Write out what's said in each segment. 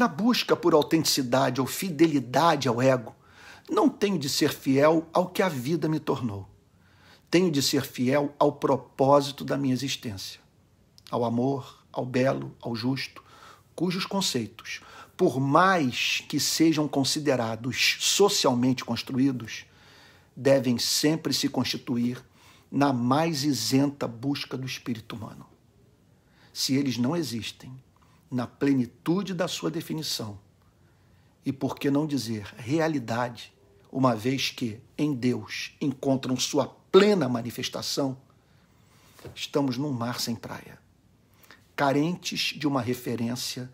na busca por autenticidade ou fidelidade ao ego, não tenho de ser fiel ao que a vida me tornou. Tenho de ser fiel ao propósito da minha existência, ao amor, ao belo, ao justo, cujos conceitos, por mais que sejam considerados socialmente construídos, devem sempre se constituir na mais isenta busca do espírito humano. Se eles não existem, na plenitude da sua definição. E por que não dizer realidade, uma vez que em Deus encontram sua plena manifestação? Estamos num mar sem praia, carentes de uma referência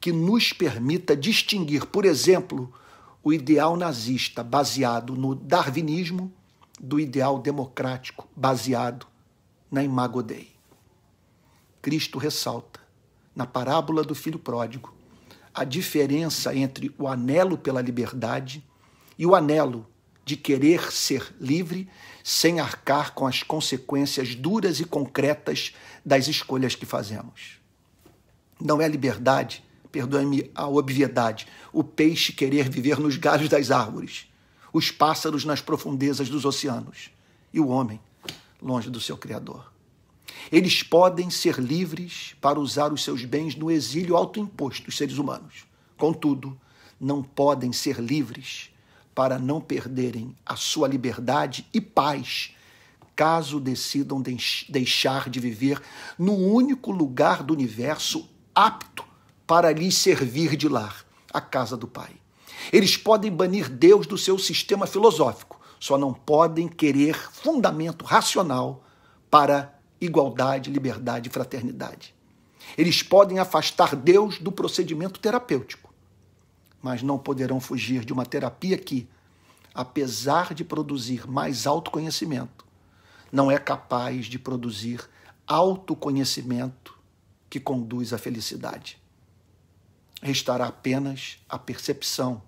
que nos permita distinguir, por exemplo, o ideal nazista baseado no darwinismo do ideal democrático baseado na Imago Dei. Cristo ressalta na parábola do filho pródigo, a diferença entre o anelo pela liberdade e o anelo de querer ser livre sem arcar com as consequências duras e concretas das escolhas que fazemos. Não é liberdade, perdoe-me a obviedade, o peixe querer viver nos galhos das árvores, os pássaros nas profundezas dos oceanos e o homem longe do seu Criador. Eles podem ser livres para usar os seus bens no exílio autoimposto, os seres humanos. Contudo, não podem ser livres para não perderem a sua liberdade e paz caso decidam deixar de viver no único lugar do universo apto para lhes servir de lar, a casa do Pai. Eles podem banir Deus do seu sistema filosófico, só não podem querer fundamento racional para igualdade, liberdade e fraternidade. Eles podem afastar Deus do procedimento terapêutico, mas não poderão fugir de uma terapia que, apesar de produzir mais autoconhecimento, não é capaz de produzir autoconhecimento que conduz à felicidade. Restará apenas a percepção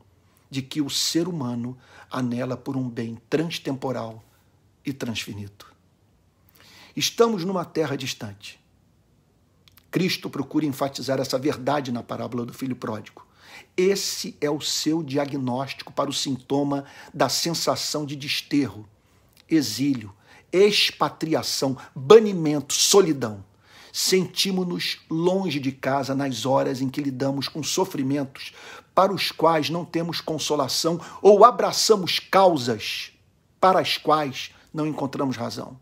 de que o ser humano anela por um bem transtemporal e transfinito. Estamos numa terra distante. Cristo procura enfatizar essa verdade na parábola do filho pródigo. Esse é o seu diagnóstico para o sintoma da sensação de desterro, exílio, expatriação, banimento, solidão. Sentimos-nos longe de casa nas horas em que lidamos com sofrimentos para os quais não temos consolação ou abraçamos causas para as quais não encontramos razão.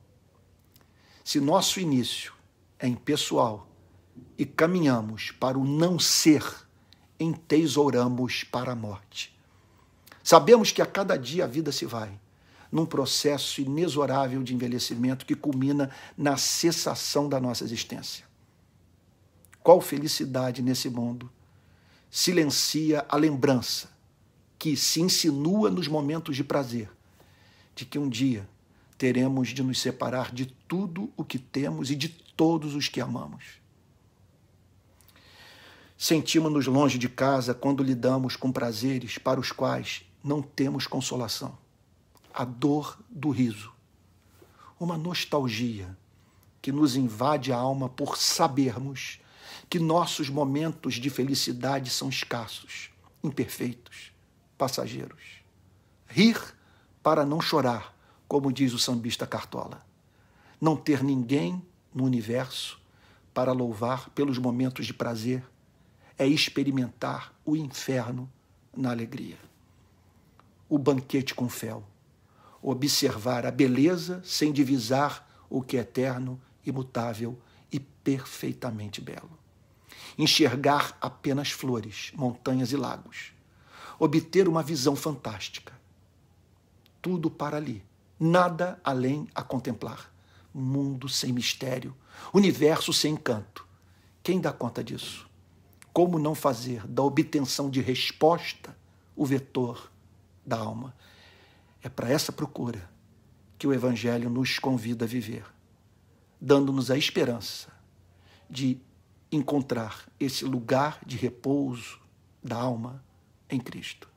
Se nosso início é impessoal e caminhamos para o não ser, entesouramos para a morte. Sabemos que a cada dia a vida se vai, num processo inexorável de envelhecimento que culmina na cessação da nossa existência. Qual felicidade nesse mundo silencia a lembrança que se insinua nos momentos de prazer de que um dia teremos de nos separar de tudo o que temos e de todos os que amamos. Sentimos-nos longe de casa quando lidamos com prazeres para os quais não temos consolação. A dor do riso. Uma nostalgia que nos invade a alma por sabermos que nossos momentos de felicidade são escassos, imperfeitos, passageiros. Rir para não chorar como diz o sambista Cartola. Não ter ninguém no universo para louvar pelos momentos de prazer é experimentar o inferno na alegria. O banquete com fel, observar a beleza sem divisar o que é eterno, imutável e perfeitamente belo. Enxergar apenas flores, montanhas e lagos. Obter uma visão fantástica. Tudo para ali nada além a contemplar. Mundo sem mistério, universo sem encanto. Quem dá conta disso? Como não fazer da obtenção de resposta o vetor da alma? É para essa procura que o Evangelho nos convida a viver, dando-nos a esperança de encontrar esse lugar de repouso da alma em Cristo.